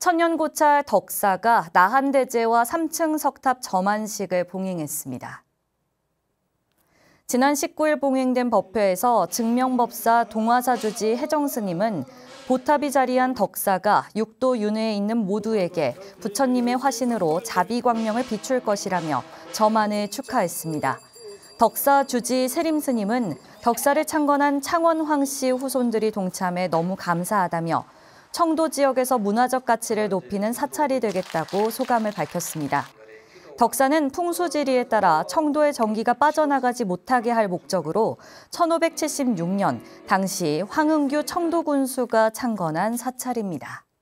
천년고찰 덕사가 나한대제와 3층 석탑 점안식을 봉행했습니다. 지난 19일 봉행된 법회에서 증명법사 동화사주지 해정스님은 보탑이 자리한 덕사가 육도 윤회에 있는 모두에게 부처님의 화신으로 자비광명을 비출 것이라며 점안을 축하했습니다. 덕사 주지 세림 스님은 덕사를 창건한 창원 황씨 후손들이 동참해 너무 감사하다며 청도 지역에서 문화적 가치를 높이는 사찰이 되겠다고 소감을 밝혔습니다. 덕사는 풍수지리에 따라 청도의 전기가 빠져나가지 못하게 할 목적으로 1576년 당시 황흥규 청도군수가 창건한 사찰입니다.